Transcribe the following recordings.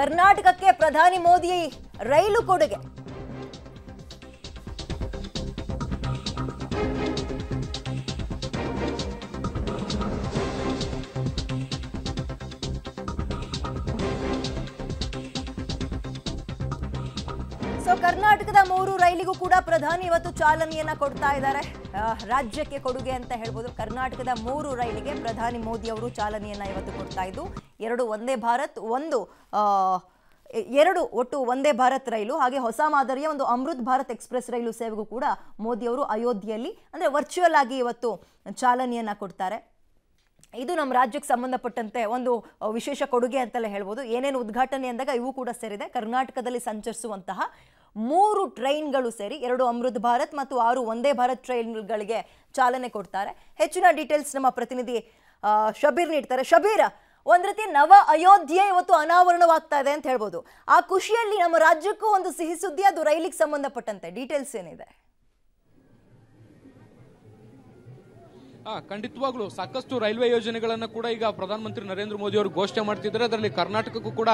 ಕರ್ನಾಟಕಕ್ಕೆ ಪ್ರಧಾನಿ ಮೋದಿ ರೈಲು ಕೊಡುಗೆ ಸೊ ಕರ್ನಾಟಕದ ಮೂರು ರೈಲಿಗೂ ಕೂಡ ಪ್ರಧಾನಿ ಇವತ್ತು ಚಾಲನೆಯನ್ನ ಕೊಡ್ತಾ ಇದ್ದಾರೆ ರಾಜ್ಯಕ್ಕೆ ಕೊಡುಗೆ ಅಂತ ಹೇಳ್ಬೋದು ಕರ್ನಾಟಕದ ಮೂರು ರೈಲಿಗೆ ಪ್ರಧಾನಿ ಮೋದಿ ಅವರು ಚಾಲನೆಯನ್ನ ಇವತ್ತು ಕೊಡ್ತಾ ಇದ್ದು ಎರಡು ಒಂದೇ ಭಾರತ್ ಒಂದು ಎರಡು ಒಟ್ಟು ಒಂದೇ ಭಾರತ್ ರೈಲು ಹಾಗೆ ಹೊಸ ಮಾದರಿಯ ಒಂದು ಅಮೃತ್ ಭಾರತ್ ಎಕ್ಸ್ಪ್ರೆಸ್ ರೈಲು ಸೇವೆಗೂ ಕೂಡ ಮೋದಿಯವರು ಅಯೋಧ್ಯೆಯಲ್ಲಿ ಅಂದರೆ ವರ್ಚುವಲ್ ಆಗಿ ಇವತ್ತು ಚಾಲನೆಯನ್ನು ಕೊಡ್ತಾರೆ ಇದು ನಮ್ಮ ರಾಜ್ಯಕ್ಕೆ ಸಂಬಂಧಪಟ್ಟಂತೆ ಒಂದು ವಿಶೇಷ ಕೊಡುಗೆ ಅಂತಲೇ ಹೇಳ್ಬೋದು ಏನೇನು ಉದ್ಘಾಟನೆ ಅಂದಾಗ ಇವು ಕೂಡ ಸೇರಿದೆ ಕರ್ನಾಟಕದಲ್ಲಿ ಸಂಚರಿಸುವಂತಹ ಮೂರು ಟ್ರೈನ್ಗಳು ಸೇರಿ ಎರಡು ಅಮೃತ್ ಭಾರತ್ ಮತ್ತು ಆರು ಒಂದೇ ಭಾರತ್ ಟ್ರೈನ್ಗಳಿಗೆ ಚಾಲನೆ ಕೊಡ್ತಾರೆ ಹೆಚ್ಚಿನ ಡೀಟೇಲ್ಸ್ ನಮ್ಮ ಪ್ರತಿನಿಧಿ ಶಬೀರ್ ನೀಡ್ತಾರೆ ಶಬೀರ್ ಒಂದು ರೀತಿ ನವ ಅಯೋಧ್ಯೆ ಇವತ್ತು ಅನಾವರಣವಾಗ್ತಾ ಇದೆ ಅಂತ ಹೇಳ್ಬೋದು ಆ ಖುಷಿಯಲ್ಲಿ ನಮ್ಮ ರಾಜ್ಯಕ್ಕೂ ಒಂದು ಸಿಹಿ ಸುದ್ದಿ ಅದು ರೈಲಿಗೆ ಸಂಬಂಧಪಟ್ಟಂತೆ ಡೀಟೇಲ್ಸ್ ಏನಿದೆ ಖಂಡಿತವಾಗ್ಲು ಸಾಕಷ್ಟು ರೈಲ್ವೆ ಯೋಜನೆಗಳನ್ನು ಕೂಡ ಈಗ ಪ್ರಧಾನಮಂತ್ರಿ ನರೇಂದ್ರ ಮೋದಿ ಅವರು ಘೋಷಣೆ ಮಾಡ್ತಿದ್ದಾರೆ ಅದರಲ್ಲಿ ಕರ್ನಾಟಕಕ್ಕೂ ಕೂಡ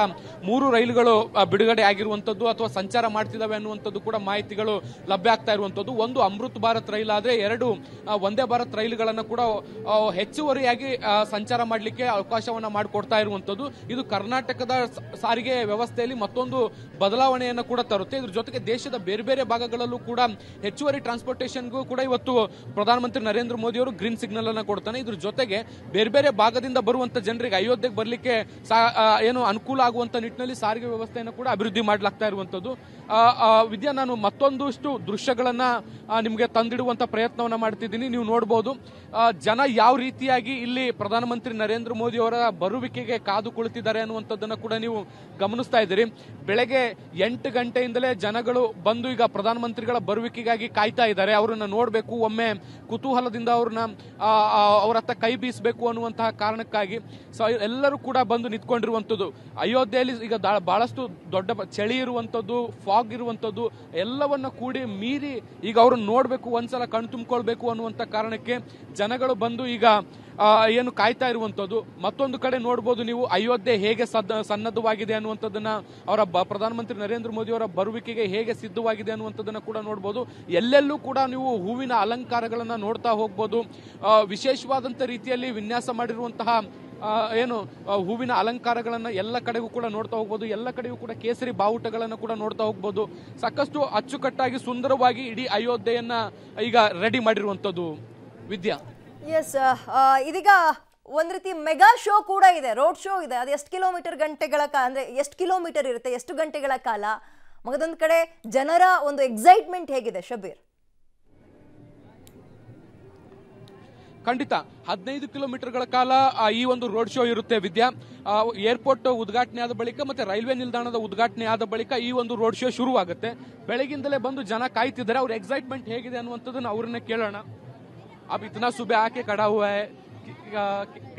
ಮೂರು ರೈಲುಗಳು ಬಿಡುಗಡೆ ಆಗಿರುವಂತದ್ದು ಅಥವಾ ಸಂಚಾರ ಮಾಡ್ತಿದ್ದಾವೆ ಅನ್ನುವಂಥದ್ದು ಕೂಡ ಮಾಹಿತಿಗಳು ಲಭ್ಯ ಆಗ್ತಾ ಇರುವಂತದ್ದು ಒಂದು ಅಮೃತ್ ಭಾರತ್ ರೈಲ್ ಆದ್ರೆ ಎರಡು ವಂದೇ ಭಾರತ್ ರೈಲುಗಳನ್ನು ಕೂಡ ಹೆಚ್ಚುವರಿಯಾಗಿ ಸಂಚಾರ ಮಾಡಲಿಕ್ಕೆ ಅವಕಾಶವನ್ನ ಮಾಡಿಕೊಡ್ತಾ ಇರುವಂತದ್ದು ಇದು ಕರ್ನಾಟಕದ ಸಾರಿಗೆ ವ್ಯವಸ್ಥೆಯಲ್ಲಿ ಮತ್ತೊಂದು ಬದಲಾವಣೆಯನ್ನು ಕೂಡ ತರುತ್ತೆ ಇದ್ರ ಜೊತೆಗೆ ದೇಶದ ಬೇರೆ ಬೇರೆ ಭಾಗಗಳಲ್ಲೂ ಕೂಡ ಹೆಚ್ಚುವರಿ ಟ್ರಾನ್ಸ್ಪೋರ್ಟೇಷನ್ಗೂ ಕೂಡ ಇವತ್ತು ಪ್ರಧಾನಮಂತ್ರಿ ನರೇಂದ್ರ ಮೋದಿ ಅವರು ಗ್ರೀನ್ ಸಿಗ್ನಲ್ ಅನ್ನ ಕೊಡ್ತಾನೆ ಇದ್ರ ಜೊತೆಗೆ ಬೇರೆ ಬೇರೆ ಭಾಗದಿಂದ ಬರುವಂತ ಜನರಿಗೆ ಅಯೋಧ್ಯೆಗೆ ಬರ್ಲಿಕ್ಕೆ ಏನು ಅನುಕೂಲ ಆಗುವಂತ ನಿಟ್ಟಿನಲ್ಲಿ ಸಾರಿಗೆ ವ್ಯವಸ್ಥೆಯನ್ನು ಕೂಡ ಅಭಿವೃದ್ಧಿ ಮಾಡಲಾಗ್ತಾ ಇರುವಂತದ್ದು ವಿದ್ಯಾ ನಾನು ಮತ್ತೊಂದಷ್ಟು ದೃಶ್ಯಗಳನ್ನು ನಿಮಗೆ ತಂದಿಡುವಂತ ಪ್ರಯತ್ನವನ್ನ ಮಾಡ್ತಿದ್ದೀನಿ ನೀವು ನೋಡ್ಬೋದು ಜನ ಯಾವ ರೀತಿಯಾಗಿ ಇಲ್ಲಿ ಪ್ರಧಾನಮಂತ್ರಿ ನರೇಂದ್ರ ಮೋದಿ ಅವರ ಬರುವಿಕೆಗೆ ಕಾದು ಕುಳಿತಿದ್ದಾರೆ ಅನ್ನುವಂಥದ್ದನ್ನ ಕೂಡ ನೀವು ಗಮನಿಸ್ತಾ ಇದ್ದೀರಿ ಬೆಳಗ್ಗೆ ಎಂಟು ಗಂಟೆಯಿಂದಲೇ ಜನಗಳು ಬಂದು ಈಗ ಪ್ರಧಾನಮಂತ್ರಿಗಳ ಬರುವಿಕೆಗಾಗಿ ಕಾಯ್ತಾ ಇದ್ದಾರೆ ಅವರನ್ನ ನೋಡಬೇಕು ಒಮ್ಮೆ ಕುತೂಹಲದಿಂದ ಅವ್ರನ್ನ ಅವರ ಕೈ ಬೀಸಬೇಕು ಅನ್ನುವಂತಹ ಕಾರಣಕ್ಕಾಗಿ ಸೊ ಎಲ್ಲರೂ ಕೂಡ ಬಂದು ನಿಂತ್ಕೊಂಡಿರುವಂಥದ್ದು ಅಯೋಧ್ಯೆಯಲ್ಲಿ ಈಗ ಬಹಳಷ್ಟು ದೊಡ್ಡ ಚಳಿ ಇರುವಂಥದ್ದು ಫಾಗ್ ಆಗಿರುವಂಥದ್ದು ಎಲ್ಲವನ್ನ ಕೂಡಿ ಮೀರಿ ಈಗ ಅವ್ರನ್ನ ನೋಡಬೇಕು ಒಂದ್ಸಲ ಕಣ್ ತುಂಬಿಕೊಳ್ಬೇಕು ಅನ್ನುವಂಥ ಕಾರಣಕ್ಕೆ ಜನಗಳು ಬಂದು ಈಗ ಏನು ಕಾಯ್ತಾ ಇರುವಂಥದ್ದು ಮತ್ತೊಂದು ಕಡೆ ನೋಡ್ಬೋದು ನೀವು ಅಯೋಧ್ಯೆ ಹೇಗೆ ಸನ್ನದ್ಧವಾಗಿದೆ ಅನ್ನುವಂಥದ್ದನ್ನ ಅವರ ಪ್ರಧಾನಮಂತ್ರಿ ನರೇಂದ್ರ ಮೋದಿ ಅವರ ಬರುವಿಕೆಗೆ ಹೇಗೆ ಸಿದ್ಧವಾಗಿದೆ ಅನ್ನುವಂಥದ್ದನ್ನ ಕೂಡ ನೋಡ್ಬೋದು ಎಲ್ಲೆಲ್ಲೂ ಕೂಡ ನೀವು ಹೂವಿನ ಅಲಂಕಾರಗಳನ್ನು ನೋಡ್ತಾ ಹೋಗ್ಬೋದು ವಿಶೇಷವಾದಂತ ರೀತಿಯಲ್ಲಿ ವಿನ್ಯಾಸ ಮಾಡಿರುವಂತಹ ಏನು ಹೂವಿನ ಅಲಂಕಾರಗಳನ್ನು ಎಲ್ಲ ಕಡೆಗೂ ಕೂಡ ನೋಡ್ತಾ ಹೋಗ್ಬೋದು ಎಲ್ಲ ಕಡೆಗೂ ಕೂಡ ಕೇಸರಿ ಬಾವುಟಗಳನ್ನು ಕೂಡ ನೋಡ್ತಾ ಹೋಗ್ಬೋದು ಸಾಕಷ್ಟು ಅಚ್ಚುಕಟ್ಟಾಗಿ ಸುಂದರವಾಗಿ ಇಡೀ ಅಯೋಧ್ಯೆಯನ್ನ ಈಗ ರೆಡಿ ಮಾಡಿರುವಂಥದ್ದು ವಿದ್ಯಾ ಎಸ್ ಇದೀಗ ಒಂದ್ ರೀತಿ ಮೆಗಾ ಶೋ ಕೂಡ ಇದೆ ರೋಡ್ ಶೋ ಇದೆ ಅದು ಎಷ್ಟು ಕಿಲೋಮೀಟರ್ ಗಂಟೆಗಳ ಕಾಲ ಅಂದ್ರೆ ಎಷ್ಟು ಕಿಲೋಮೀಟರ್ ಇರುತ್ತೆ ಎಷ್ಟು ಗಂಟೆಗಳ ಕಾಲ ಮಗದೊಂದು ಕಡೆ ಜನರ ಒಂದು ಎಕ್ಸೈಟ್ಮೆಂಟ್ ಹೇಗಿದೆ ಶಬೀರ್ ಖಂಡಿತ ಹದಿನೈದು ಕಿಲೋಮೀಟರ್ಗಳ ಕಾಲ ಈ ಒಂದು ರೋಡ್ ಶೋ ಇರುತ್ತೆ ವಿದ್ಯಾ ಏರ್ಪೋರ್ಟ್ ಉದ್ಘಾಟನೆ ಆದ ಬಳಿಕ ಮತ್ತೆ ರೈಲ್ವೆ ನಿಲ್ದಾಣದ ಉದ್ಘಾಟನೆ ಆದ ಬಳಿಕ ಈ ಒಂದು ರೋಡ್ ಶೋ ಶುರುವಾಗುತ್ತೆ ಬೆಳಗಿಂದಲೇ ಬಂದು ಜನ ಕಾಯ್ತಿದ್ದಾರೆ ಅವ್ರ ಎಕ್ಸೈಟ್ಮೆಂಟ್ ಹೇಗಿದೆ ಅನ್ನುವಂಥದ್ದನ್ನು ಅವ್ರನ್ನ ಕೇಳೋಣ ಅಬ್ ಇತ್ನಾ ಸುಬೆ ಆಕೆ ಕಡಾ ಹುವಾ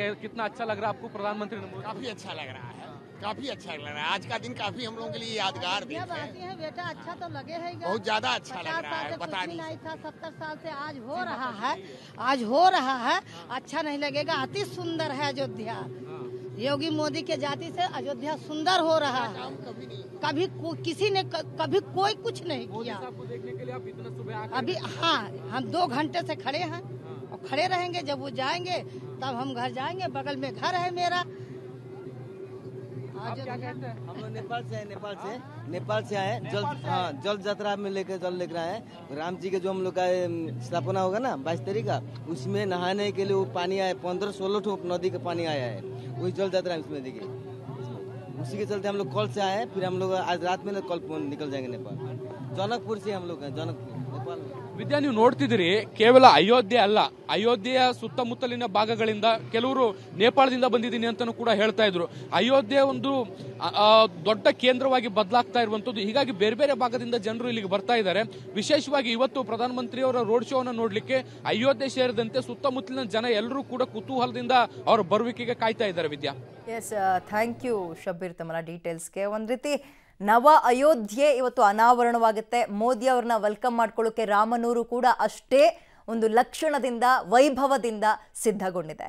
ಹೈ ಕಿತ್ನಾ ಅಚ್ಚಾ ಲಗ್ ರಹಾ ಪ್ರಧಾನಮಂತ್ರಿ ನಮೋ ಕಾಫಿ ಅಚ್ಚಾ ಲಗ್ ರಹಾ काफी अच्छा लग रहा है आज का दिन काफी हम लोगों के लिए यादगार दिन है हैं बेटा अच्छा तो लगे है बहुत ज्यादा अच्छा लग रहा है पता नहीं था सत्तर साल से आज हो हाँ। रहा है आज हो रहा है अच्छा नहीं लगेगा अति सुंदर है अयोध्या हाँ। योगी मोदी के जाति से अयोध्या सुंदर हो रहा है कभी को, किसी ने कभी कोई कुछ नहीं किया देखने के लिए आप इतना सुबह अभी हाँ हम दो घंटे से खड़े हैं हाँ। और खड़े रहेंगे जब वो जाएंगे तब हम घर जाएंगे बगल में घर है मेरा क्या कहते हैं हम लोग नेपाल से आए नेपाल से नेपाल से आए जल हाँ जल यात्रा में लेकर जल लेकर आए राम जी के जो हम लोग का स्थापना होगा ना बाईस तारीख का उसमें नहाने के लिए वो पानी आया पंद्रह सोलह ठो नदी का पानी आया है वही जल यात्रा उसमें देखिए उसी के चलते हम लोग कल से आए फिर हम लोग आज रात में कल निकल जाएंगे नेपाल ಜನಕಪುರ ವಿದ್ಯಾ ನೀವು ನೋಡ್ತಿದ್ದೀರಿ ಕೇವಲ ಅಯೋಧ್ಯೆ ಅಲ್ಲ ಅಯೋಧ್ಯೆಯ ಸುತ್ತಮುತ್ತಲಿನ ಭಾಗಗಳಿಂದ ಕೆಲವರು ನೇಪಾಳದಿಂದ ಬಂದಿದ್ದೀನಿ ಅಂತ ಕೂಡ ಹೇಳ್ತಾ ಇದ್ರು ಅಯೋಧ್ಯೆ ಒಂದು ದೊಡ್ಡ ಕೇಂದ್ರವಾಗಿ ಬದಲಾಗ್ತಾ ಇರುವಂಥದ್ದು ಹೀಗಾಗಿ ಬೇರೆ ಬೇರೆ ಭಾಗದಿಂದ ಜನರು ಇಲ್ಲಿಗೆ ಬರ್ತಾ ಇದ್ದಾರೆ ವಿಶೇಷವಾಗಿ ಇವತ್ತು ಪ್ರಧಾನಮಂತ್ರಿಯವರ ರೋಡ್ ಶೋವನ್ನು ನೋಡ್ಲಿಕ್ಕೆ ಅಯೋಧ್ಯೆ ಸೇರಿದಂತೆ ಸುತ್ತಮುತ್ತಲಿನ ಜನ ಎಲ್ಲರೂ ಕೂಡ ಕುತೂಹಲದಿಂದ ಅವರ ಬರುವಿಕೆಗೆ ಕಾಯ್ತಾ ಇದ್ದಾರೆ Vidya S thank you Shabir ತಮ್ಮ ಡೀಟೇಲ್ಸ್ಗೆ ಒಂದು ರೀತಿ ನವ ಅಯೋಧ್ಯೆ ಇವತ್ತು ಅನಾವರಣವಾಗುತ್ತೆ ಮೋದಿ ಅವ್ರನ್ನ ವೆಲ್ಕಮ್ ಮಾಡ್ಕೊಳ್ಳೋಕೆ ರಾಮನೂರು ಕೂಡ ಅಷ್ಟೇ ಒಂದು ಲಕ್ಷಣದಿಂದ ವೈಭವದಿಂದ ಸಿದ್ಧಗೊಂಡಿದೆ